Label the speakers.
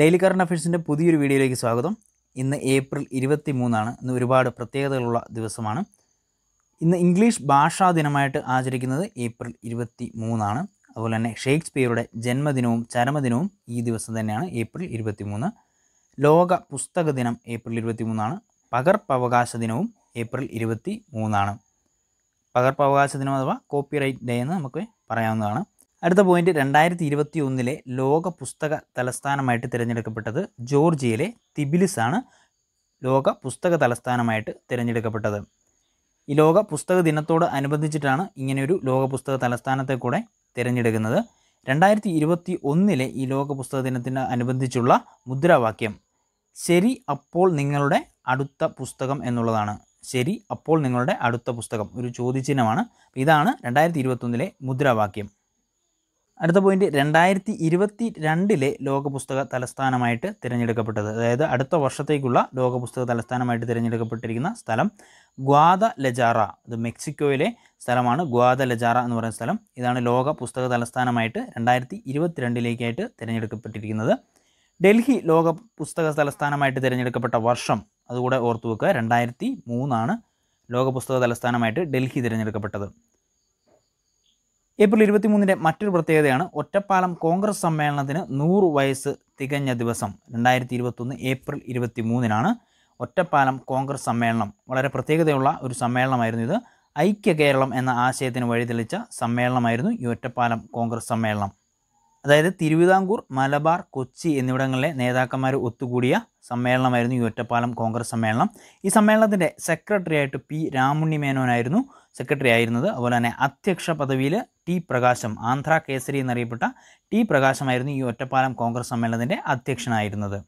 Speaker 1: daily current അഫയേഴ്സിൻ്റെ പുതിയൊരു വീഡിയോയിലേക്ക് സ്വാഗതം ഇന്ന് ഏപ്രിൽ ഇരുപത്തി മൂന്നാണ് ഇന്ന് ഒരുപാട് പ്രത്യേകതകളുള്ള ദിവസമാണ് ഇന്ന് ഇംഗ്ലീഷ് ഭാഷാ ദിനമായിട്ട് ആചരിക്കുന്നത് ഏപ്രിൽ ഇരുപത്തി മൂന്നാണ് അതുപോലെ തന്നെ ഷേക്സ്പിയറുടെ ജന്മദിനവും ചരമദിനവും ഈ ദിവസം തന്നെയാണ് ഏപ്രിൽ ഇരുപത്തി മൂന്ന് ലോക പുസ്തക ദിനം ഏപ്രിൽ ഇരുപത്തി മൂന്നാണ് പകർപ്പവകാശ ദിനവും ഏപ്രിൽ ഇരുപത്തി മൂന്നാണ് പകർപ്പവകാശ ദിനം അഥവാ കോപ്പിറൈറ്റ് ഡേ എന്ന് നമുക്ക് പറയാവുന്നതാണ് അടുത്ത പോയിന്റ് രണ്ടായിരത്തി ഇരുപത്തി ഒന്നിലെ ലോക പുസ്തക തലസ്ഥാനമായിട്ട് തിരഞ്ഞെടുക്കപ്പെട്ടത് ജോർജിയയിലെ തിബിലിസ് ആണ് ലോക പുസ്തക തലസ്ഥാനമായിട്ട് തിരഞ്ഞെടുക്കപ്പെട്ടത് ഈ ലോക പുസ്തക ദിനത്തോട് അനുബന്ധിച്ചിട്ടാണ് ഇങ്ങനെയൊരു ലോക പുസ്തക തലസ്ഥാനത്തെ കൂടെ തിരഞ്ഞെടുക്കുന്നത് രണ്ടായിരത്തി ഇരുപത്തി ഒന്നിലെ ഈ ലോക പുസ്തക ദിനത്തിന് അനുബന്ധിച്ചുള്ള മുദ്രാവാക്യം ശരി അപ്പോൾ നിങ്ങളുടെ അടുത്ത പുസ്തകം എന്നുള്ളതാണ് ശരി അപ്പോൾ നിങ്ങളുടെ അടുത്ത പുസ്തകം ഒരു ചോദ്യചിഹ്നമാണ് ഇതാണ് രണ്ടായിരത്തി ഇരുപത്തൊന്നിലെ മുദ്രാവാക്യം അടുത്ത പോയിന്റ് രണ്ടായിരത്തി ഇരുപത്തി രണ്ടിലെ ലോകപുസ്തക തലസ്ഥാനമായിട്ട് തിരഞ്ഞെടുക്കപ്പെട്ടത് അതായത് അടുത്ത വർഷത്തേക്കുള്ള ലോകപുസ്തക തലസ്ഥാനമായിട്ട് തിരഞ്ഞെടുക്കപ്പെട്ടിരിക്കുന്ന സ്ഥലം ഗ്വാദ ലജാറ ഇത് മെക്സിക്കോയിലെ സ്ഥലമാണ് ഗ്വാദ ലജാറ എന്ന് പറയുന്ന സ്ഥലം ഇതാണ് ലോക പുസ്തക തലസ്ഥാനമായിട്ട് രണ്ടായിരത്തി ഇരുപത്തിരണ്ടിലേക്കായിട്ട് തിരഞ്ഞെടുക്കപ്പെട്ടിരിക്കുന്നത് ഡൽഹി ലോക പുസ്തക തലസ്ഥാനമായിട്ട് തിരഞ്ഞെടുക്കപ്പെട്ട വർഷം അതുകൂടെ ഓർത്തു വെക്കുക രണ്ടായിരത്തി മൂന്നാണ് ലോക പുസ്തക തലസ്ഥാനമായിട്ട് ഡൽഹി തിരഞ്ഞെടുക്കപ്പെട്ടത് ഏപ്രിൽ ഇരുപത്തിമൂന്നിൻ്റെ മറ്റൊരു പ്രത്യേകതയാണ് ഒറ്റപ്പാലം കോൺഗ്രസ് സമ്മേളനത്തിന് നൂറ് വയസ്സ് തികഞ്ഞ ദിവസം രണ്ടായിരത്തി ഇരുപത്തൊന്ന് ഏപ്രിൽ ഇരുപത്തിമൂന്നിനാണ് ഒറ്റപ്പാലം കോൺഗ്രസ് സമ്മേളനം വളരെ പ്രത്യേകതയുള്ള ഒരു സമ്മേളനമായിരുന്നു ഇത് ഐക്യ കേരളം എന്ന ആശയത്തിന് വഴിതെളിച്ച സമ്മേളനമായിരുന്നു ഈ ഒറ്റപ്പാലം കോൺഗ്രസ് സമ്മേളനം അതായത് തിരുവിതാംകൂർ മലബാർ കൊച്ചി എന്നിവിടങ്ങളിലെ നേതാക്കന്മാർ ഒത്തുകൂടിയ സമ്മേളനമായിരുന്നു ഈ ഒറ്റപ്പാലം കോൺഗ്രസ് സമ്മേളനം ഈ സമ്മേളനത്തിൻ്റെ സെക്രട്ടറി ആയിട്ട് പി രാമുണ്ണി മേനോനായിരുന്നു സെക്രട്ടറി ആയിരുന്നത് അതുപോലെ തന്നെ അധ്യക്ഷ പദവിയിൽ ടി പ്രകാശം ആന്ധ്ര കേസരി എന്നറിയപ്പെട്ട ടി പ്രകാശമായിരുന്നു ഈ ഒറ്റപ്പാലം കോൺഗ്രസ് സമ്മേളനത്തിൻ്റെ അധ്യക്ഷനായിരുന്നത്